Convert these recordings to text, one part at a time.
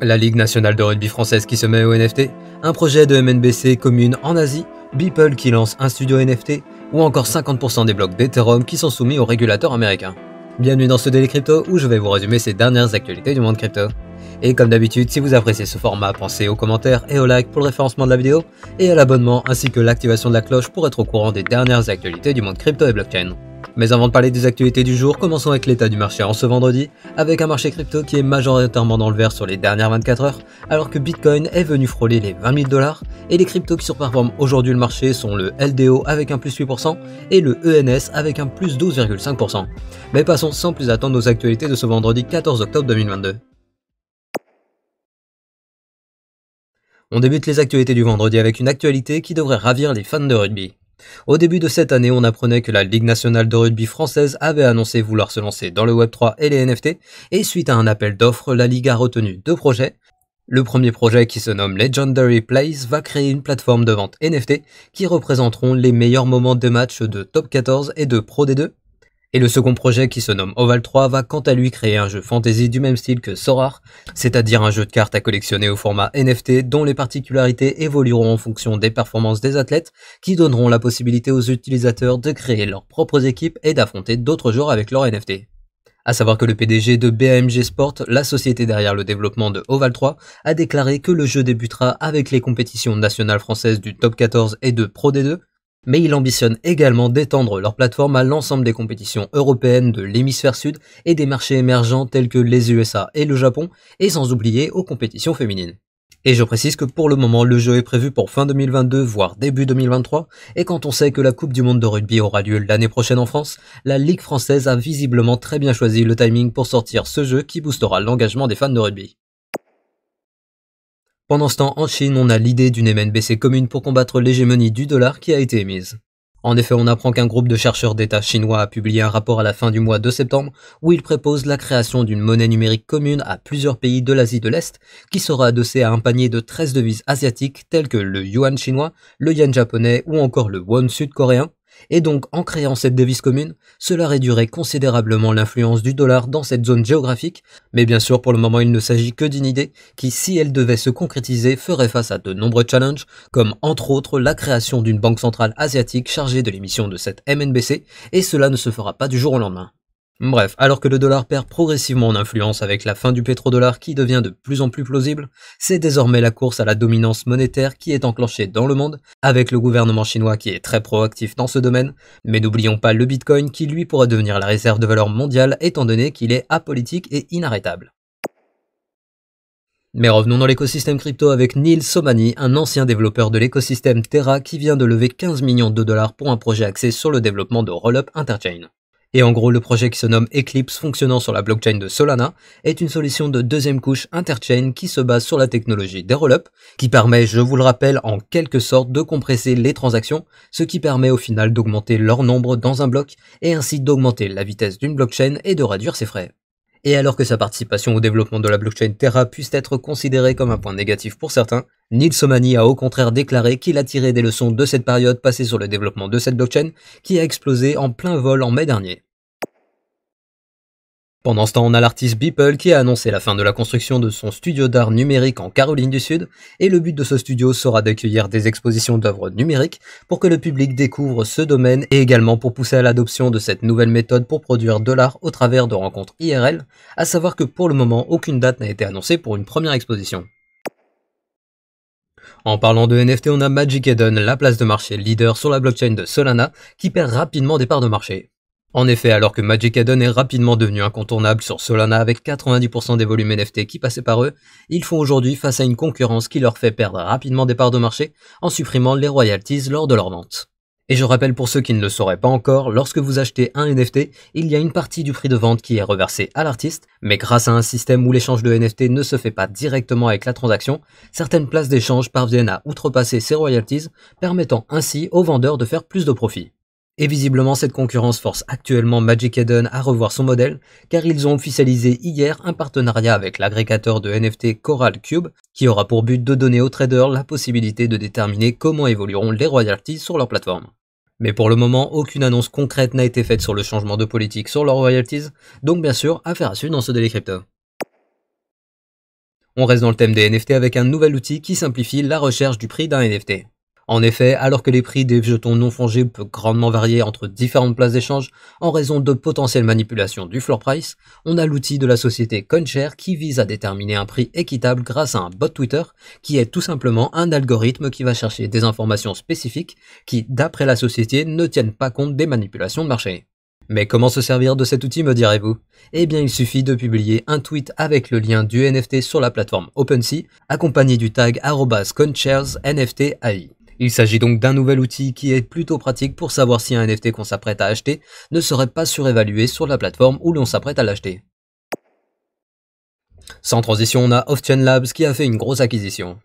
La Ligue nationale de rugby française qui se met au NFT, un projet de MNBC commune en Asie, Beeple qui lance un studio NFT, ou encore 50% des blocs d'Ethereum qui sont soumis aux régulateurs américains. Bienvenue dans ce Daily Crypto où je vais vous résumer ces dernières actualités du monde crypto. Et comme d'habitude, si vous appréciez ce format, pensez aux commentaires et au like pour le référencement de la vidéo, et à l'abonnement ainsi que l'activation de la cloche pour être au courant des dernières actualités du monde crypto et blockchain. Mais avant de parler des actualités du jour, commençons avec l'état du marché en ce vendredi, avec un marché crypto qui est majoritairement dans le vert sur les dernières 24 heures, alors que Bitcoin est venu frôler les 20 000 dollars, et les cryptos qui surperforment aujourd'hui le marché sont le LDO avec un plus 8% et le ENS avec un plus 12,5%. Mais passons sans plus attendre aux actualités de ce vendredi 14 octobre 2022. On débute les actualités du vendredi avec une actualité qui devrait ravir les fans de rugby. Au début de cette année, on apprenait que la Ligue nationale de rugby française avait annoncé vouloir se lancer dans le Web3 et les NFT, et suite à un appel d'offres, la Ligue a retenu deux projets. Le premier projet, qui se nomme Legendary Place va créer une plateforme de vente NFT qui représenteront les meilleurs moments de matchs de Top 14 et de Pro D2, et le second projet qui se nomme Oval 3 va quant à lui créer un jeu fantasy du même style que Sorar, c'est-à-dire un jeu de cartes à collectionner au format NFT dont les particularités évolueront en fonction des performances des athlètes qui donneront la possibilité aux utilisateurs de créer leurs propres équipes et d'affronter d'autres joueurs avec leurs NFT. À savoir que le PDG de BAMG Sport, la société derrière le développement de Oval 3, a déclaré que le jeu débutera avec les compétitions nationales françaises du Top 14 et de Pro D2, mais il ambitionne également d'étendre leur plateforme à l'ensemble des compétitions européennes de l'hémisphère sud et des marchés émergents tels que les USA et le Japon, et sans oublier aux compétitions féminines. Et je précise que pour le moment, le jeu est prévu pour fin 2022, voire début 2023, et quand on sait que la Coupe du Monde de rugby aura lieu l'année prochaine en France, la Ligue française a visiblement très bien choisi le timing pour sortir ce jeu qui boostera l'engagement des fans de rugby. Pendant ce temps, en Chine, on a l'idée d'une MNBC commune pour combattre l'hégémonie du dollar qui a été émise. En effet, on apprend qu'un groupe de chercheurs d'État chinois a publié un rapport à la fin du mois de septembre où il propose la création d'une monnaie numérique commune à plusieurs pays de l'Asie de l'Est qui sera adossée à un panier de 13 devises asiatiques telles que le yuan chinois, le yen japonais ou encore le won sud-coréen et donc, en créant cette devise commune, cela réduirait considérablement l'influence du dollar dans cette zone géographique, mais bien sûr, pour le moment, il ne s'agit que d'une idée qui, si elle devait se concrétiser, ferait face à de nombreux challenges, comme entre autres la création d'une banque centrale asiatique chargée de l'émission de cette MNBC, et cela ne se fera pas du jour au lendemain. Bref, alors que le dollar perd progressivement en influence avec la fin du pétrodollar qui devient de plus en plus plausible, c'est désormais la course à la dominance monétaire qui est enclenchée dans le monde, avec le gouvernement chinois qui est très proactif dans ce domaine, mais n'oublions pas le bitcoin qui lui pourrait devenir la réserve de valeur mondiale étant donné qu'il est apolitique et inarrêtable. Mais revenons dans l'écosystème crypto avec Neil Somani, un ancien développeur de l'écosystème Terra qui vient de lever 15 millions de dollars pour un projet axé sur le développement de Rollup Interchain. Et en gros, le projet qui se nomme Eclipse fonctionnant sur la blockchain de Solana est une solution de deuxième couche interchain qui se base sur la technologie des qui permet, je vous le rappelle, en quelque sorte de compresser les transactions, ce qui permet au final d'augmenter leur nombre dans un bloc et ainsi d'augmenter la vitesse d'une blockchain et de réduire ses frais. Et alors que sa participation au développement de la blockchain Terra puisse être considérée comme un point négatif pour certains, Neil Somani a au contraire déclaré qu'il a tiré des leçons de cette période passée sur le développement de cette blockchain qui a explosé en plein vol en mai dernier. Pendant ce temps, on a l'artiste Beeple qui a annoncé la fin de la construction de son studio d'art numérique en Caroline du Sud, et le but de ce studio sera d'accueillir des expositions d'œuvres numériques pour que le public découvre ce domaine et également pour pousser à l'adoption de cette nouvelle méthode pour produire de l'art au travers de rencontres IRL, à savoir que pour le moment aucune date n'a été annoncée pour une première exposition. En parlant de NFT, on a Magic Eden, la place de marché leader sur la blockchain de Solana, qui perd rapidement des parts de marché. En effet, alors que Magic Eden est rapidement devenu incontournable sur Solana avec 90% des volumes NFT qui passaient par eux, ils font aujourd'hui face à une concurrence qui leur fait perdre rapidement des parts de marché en supprimant les royalties lors de leur vente. Et je rappelle pour ceux qui ne le sauraient pas encore, lorsque vous achetez un NFT, il y a une partie du prix de vente qui est reversée à l'artiste, mais grâce à un système où l'échange de NFT ne se fait pas directement avec la transaction, certaines places d'échange parviennent à outrepasser ces royalties, permettant ainsi aux vendeurs de faire plus de profit. Et visiblement, cette concurrence force actuellement Magic Eden à revoir son modèle, car ils ont officialisé hier un partenariat avec l'agrégateur de NFT Coral Cube, qui aura pour but de donner aux traders la possibilité de déterminer comment évolueront les royalties sur leur plateforme. Mais pour le moment, aucune annonce concrète n'a été faite sur le changement de politique sur leurs royalties, donc bien sûr, affaire à suivre dans ce Daily Crypto. On reste dans le thème des NFT avec un nouvel outil qui simplifie la recherche du prix d'un NFT. En effet, alors que les prix des jetons non fongés peuvent grandement varier entre différentes places d'échange en raison de potentielles manipulations du floor price, on a l'outil de la société CoinShare qui vise à déterminer un prix équitable grâce à un bot Twitter qui est tout simplement un algorithme qui va chercher des informations spécifiques qui, d'après la société, ne tiennent pas compte des manipulations de marché. Mais comment se servir de cet outil, me direz-vous Eh bien, il suffit de publier un tweet avec le lien du NFT sur la plateforme OpenSea, accompagné du tag CoinSharesNFTAI. Il s'agit donc d'un nouvel outil qui est plutôt pratique pour savoir si un NFT qu'on s'apprête à acheter ne serait pas surévalué sur la plateforme où l'on s'apprête à l'acheter. Sans transition, on a off Labs qui a fait une grosse acquisition.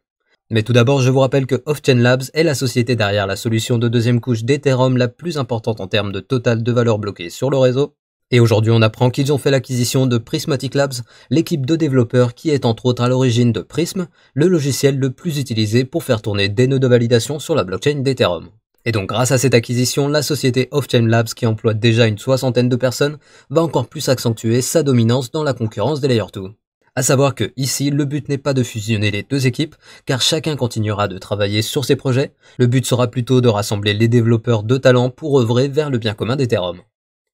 Mais tout d'abord, je vous rappelle que off Labs est la société derrière la solution de deuxième couche d'Ethereum la plus importante en termes de total de valeur bloquée sur le réseau, et aujourd'hui, on apprend qu'ils ont fait l'acquisition de Prismatic Labs, l'équipe de développeurs qui est entre autres à l'origine de Prism, le logiciel le plus utilisé pour faire tourner des nœuds de validation sur la blockchain d'Ethereum. Et donc grâce à cette acquisition, la société Offchain Labs, qui emploie déjà une soixantaine de personnes, va encore plus accentuer sa dominance dans la concurrence des Layer 2. À savoir que ici, le but n'est pas de fusionner les deux équipes, car chacun continuera de travailler sur ses projets, le but sera plutôt de rassembler les développeurs de talent pour œuvrer vers le bien commun d'Ethereum.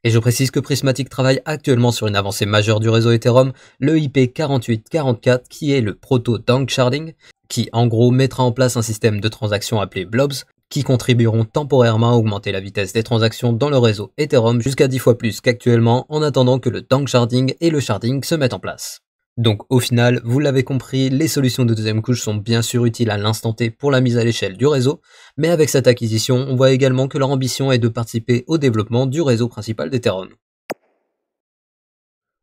Et je précise que Prismatic travaille actuellement sur une avancée majeure du réseau Ethereum, le IP4844 qui est le proto-dank sharding, qui en gros mettra en place un système de transactions appelé blobs, qui contribueront temporairement à augmenter la vitesse des transactions dans le réseau Ethereum jusqu'à 10 fois plus qu'actuellement en attendant que le dank sharding et le sharding se mettent en place. Donc au final, vous l'avez compris, les solutions de deuxième couche sont bien sûr utiles à l'instant T pour la mise à l'échelle du réseau, mais avec cette acquisition, on voit également que leur ambition est de participer au développement du réseau principal d'Ethereum.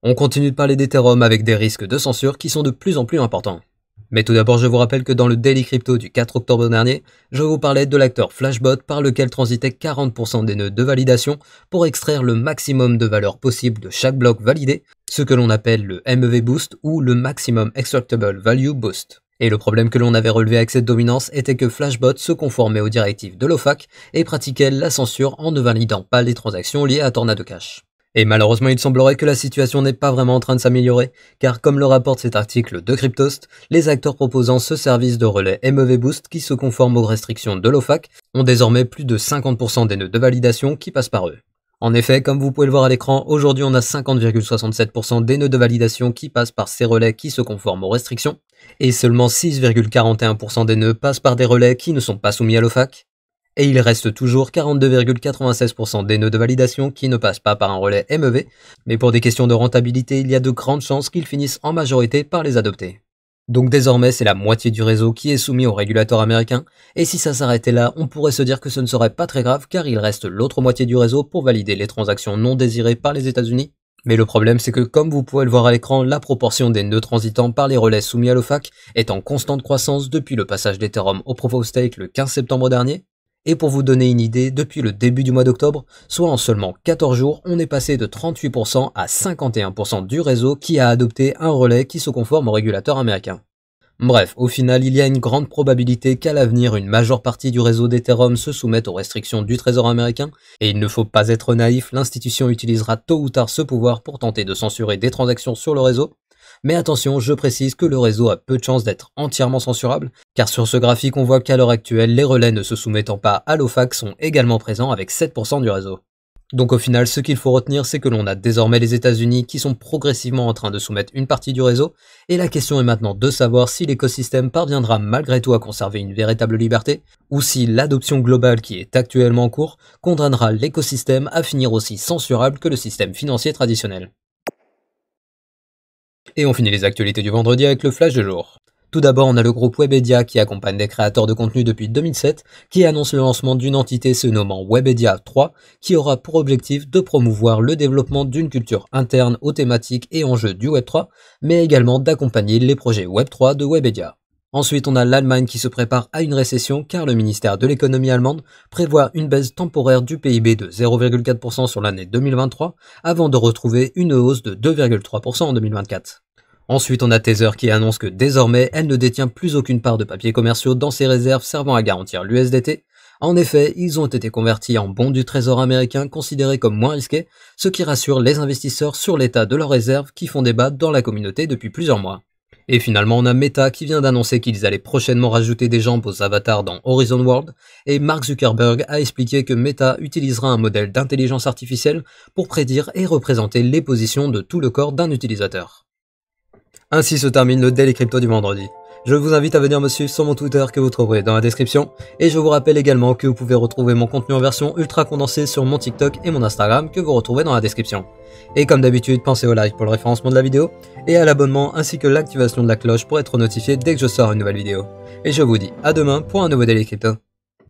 On continue de parler d'Ethereum avec des risques de censure qui sont de plus en plus importants. Mais tout d'abord, je vous rappelle que dans le Daily Crypto du 4 octobre dernier, je vous parlais de l'acteur Flashbot par lequel transitait 40% des nœuds de validation pour extraire le maximum de valeur possible de chaque bloc validé, ce que l'on appelle le MEV Boost ou le Maximum Extractable Value Boost. Et le problème que l'on avait relevé avec cette dominance était que Flashbot se conformait aux directives de l'OFAC et pratiquait la censure en ne validant pas les transactions liées à Tornado Cash. Et malheureusement, il semblerait que la situation n'est pas vraiment en train de s'améliorer, car comme le rapporte cet article de Cryptost, les acteurs proposant ce service de relais MEV Boost qui se conforment aux restrictions de l'OFAC ont désormais plus de 50% des nœuds de validation qui passent par eux. En effet, comme vous pouvez le voir à l'écran, aujourd'hui on a 50,67% des nœuds de validation qui passent par ces relais qui se conforment aux restrictions, et seulement 6,41% des nœuds passent par des relais qui ne sont pas soumis à l'OFAC et il reste toujours 42,96% des nœuds de validation qui ne passent pas par un relais MEV, mais pour des questions de rentabilité, il y a de grandes chances qu'ils finissent en majorité par les adopter. Donc désormais, c'est la moitié du réseau qui est soumis au régulateur américain, et si ça s'arrêtait là, on pourrait se dire que ce ne serait pas très grave car il reste l'autre moitié du réseau pour valider les transactions non désirées par les États-Unis. Mais le problème, c'est que comme vous pouvez le voir à l'écran, la proportion des nœuds transitants par les relais soumis à l'OFAC est en constante croissance depuis le passage d'Ethereum au Proof of Stake le 15 septembre dernier, et pour vous donner une idée, depuis le début du mois d'octobre, soit en seulement 14 jours, on est passé de 38% à 51% du réseau qui a adopté un relais qui se conforme au régulateur américain. Bref, au final, il y a une grande probabilité qu'à l'avenir, une majeure partie du réseau d'Ethereum se soumette aux restrictions du Trésor américain, et il ne faut pas être naïf, l'institution utilisera tôt ou tard ce pouvoir pour tenter de censurer des transactions sur le réseau, mais attention, je précise que le réseau a peu de chances d'être entièrement censurable, car sur ce graphique on voit qu'à l'heure actuelle, les relais ne se soumettant pas à l'OFAC sont également présents avec 7% du réseau. Donc au final, ce qu'il faut retenir, c'est que l'on a désormais les États-Unis qui sont progressivement en train de soumettre une partie du réseau, et la question est maintenant de savoir si l'écosystème parviendra malgré tout à conserver une véritable liberté, ou si l'adoption globale qui est actuellement en cours condamnera l'écosystème à finir aussi censurable que le système financier traditionnel. Et on finit les actualités du vendredi avec le flash de jour. Tout d'abord, on a le groupe Webedia qui accompagne des créateurs de contenu depuis 2007, qui annonce le lancement d'une entité se nommant Webedia 3, qui aura pour objectif de promouvoir le développement d'une culture interne aux thématiques et enjeux du Web 3, mais également d'accompagner les projets Web 3 de Webedia. Ensuite, on a l'Allemagne qui se prépare à une récession car le ministère de l'économie allemande prévoit une baisse temporaire du PIB de 0,4% sur l'année 2023 avant de retrouver une hausse de 2,3% en 2024. Ensuite, on a Tether qui annonce que désormais, elle ne détient plus aucune part de papiers commerciaux dans ses réserves servant à garantir l'USDT. En effet, ils ont été convertis en bons du trésor américain considérés comme moins risqués, ce qui rassure les investisseurs sur l'état de leurs réserves qui font débat dans la communauté depuis plusieurs mois. Et finalement, on a Meta qui vient d'annoncer qu'ils allaient prochainement rajouter des jambes aux avatars dans Horizon World, et Mark Zuckerberg a expliqué que Meta utilisera un modèle d'intelligence artificielle pour prédire et représenter les positions de tout le corps d'un utilisateur. Ainsi se termine le Daily Crypto du vendredi. Je vous invite à venir me suivre sur mon Twitter que vous trouverez dans la description. Et je vous rappelle également que vous pouvez retrouver mon contenu en version ultra condensée sur mon TikTok et mon Instagram que vous retrouvez dans la description. Et comme d'habitude, pensez au like pour le référencement de la vidéo et à l'abonnement ainsi que l'activation de la cloche pour être notifié dès que je sors une nouvelle vidéo. Et je vous dis à demain pour un nouveau Daily Crypto.